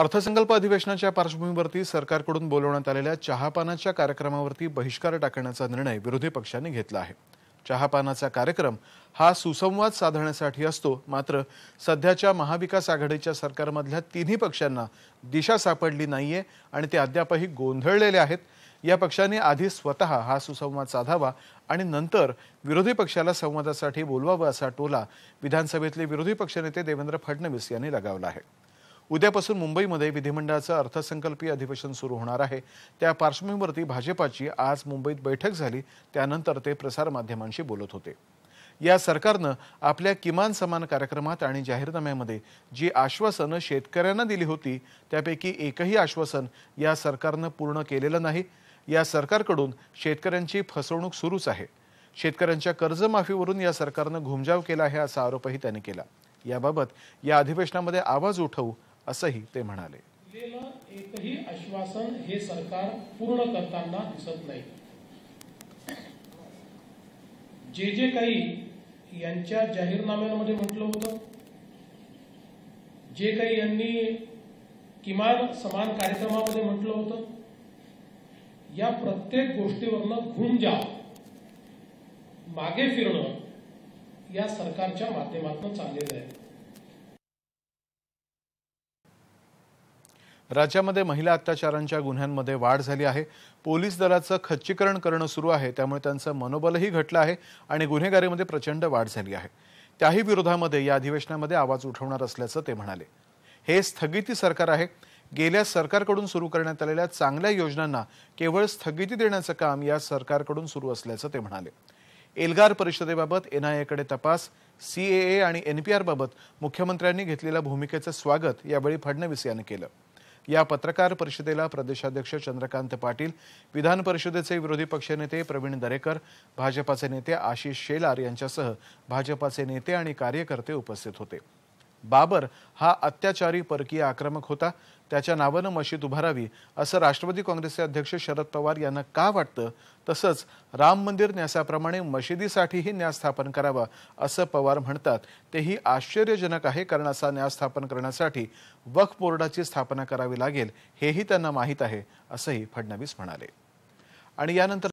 अर्थसंकल्प अधिवेशनाच्या पार्श्वभूमीवरती सरकारकडून बोलवण्यात आलेल्या चहापानाच्या कार्यक्रमावरती बहिष्कार टाकण्याचा निर्णय विरोधी पक्षांनी घेतला आहे चहापानाचा कार्यक्रम हा सुसंवाद साधण्यासाठी असतो मात्र सध्याच्या महाविकास आघाडीच्या सरकारमधल्या तिन्ही पक्षांना दिशा सापडली नाहीये आणि ते अद्यापही गोंधळलेले आहेत या पक्षांनी आधी स्वतः हा सुसंवाद साधावा आणि नंतर विरोधी पक्षाला संवादासाठी बोलवावं असा टोला विधानसभेतले विरोधी पक्षनेते देवेंद्र फडणवीस यांनी लगावला आहे उद्यापासून मुंबईमध्ये विधिमंडळाचं अर्थसंकल्पीय अधिवेशन सुरू होणार आहे त्या पार्श्वभूमीवरती भाजपाची आज मुंबईत बैठक झाली त्यानंतर ते प्रसारमाध्यमांशी बोलत होते या सरकारनं आपल्या किमान समान कार्यक्रमात आणि जाहीरनाम्यामध्ये जी आश्वासनं शेतकऱ्यांना दिली होती त्यापैकी एकही आश्वासन या सरकारनं पूर्ण केलेलं नाही या सरकारकडून शेतकऱ्यांची फसवणूक सुरूच आहे शेतकऱ्यांच्या कर्जमाफीवरून या सरकारनं घुमजाव केला आहे असा आरोपही त्यांनी केला याबाबत या अधिवेशनामध्ये आवाज उठवू असंही ते म्हणाले एकही आश्वासन हे सरकार पूर्ण करताना दिसत नाही जे जे काही यांच्या जाहीरनाम्यांमध्ये म्हटलं होतं जे काही यांनी किमान समान कार्यक्रमामध्ये म्हटलं होतं या प्रत्येक गोष्टीवरनं घुम मागे फिरणं या सरकारच्या माध्यमातून चाललेलं आहे राज्यामध्ये महिला अत्याचारांच्या गुन्ह्यांमध्ये वाढ झाली आहे पोलीस दलाचं खच्चीकरण करणं सुरू आहे त्यामुळे त्यांचं मनोबलही घटलं आहे आणि गुन्हेगारीमध्ये प्रचंड वाढ झाली आहे त्याही विरोधामध्ये या अधिवेशनामध्ये आवाज उठवणार असल्याचं ते म्हणाले हे स्थगिती सरकार आहे गेल्या सरकारकडून सुरू करण्यात आलेल्या चांगल्या योजनांना केवळ स्थगिती देण्याचं काम या सरकारकडून सुरू असल्याचं ते म्हणाले एल्गार परिषदेबाबत एनआयएकडे तपास सीएए आणि एनपीआरबाबत मुख्यमंत्र्यांनी घेतलेल्या भूमिकेचं स्वागत यावेळी फडणवीस यांनी केलं या पत्रकार परिषदेला प्रदेशाध्यक्ष चंद्रकांत पाटील विधान परिषदेचे विरोधी पक्षनेते प्रवीण दरेकर भाजपाचे नेते आशिष शेलार यांच्यासह भाजपाचे नेते आणि कार्यकर्ते उपस्थित होते बाबर हा अत्याचारी परकीय आक्रमक होता त्याच्या नावानं मशीद उभारावी असं राष्ट्रवादी काँग्रेसचे अध्यक्ष शरद पवार यांना का वाटतं तसंच राम मंदिर न्यासाप्रमाणे मशिदीसाठीही न्यास स्थापन करावा असं पवार म्हणतात तेही आश्चर्यजनक आहे कारण असा न्यास स्थापन करण्यासाठी वक्फ बोर्डाची स्थापना करावी लागेल हेही त्यांना माहीत आहे असंही फडणवीस म्हणाले आणि यानंतर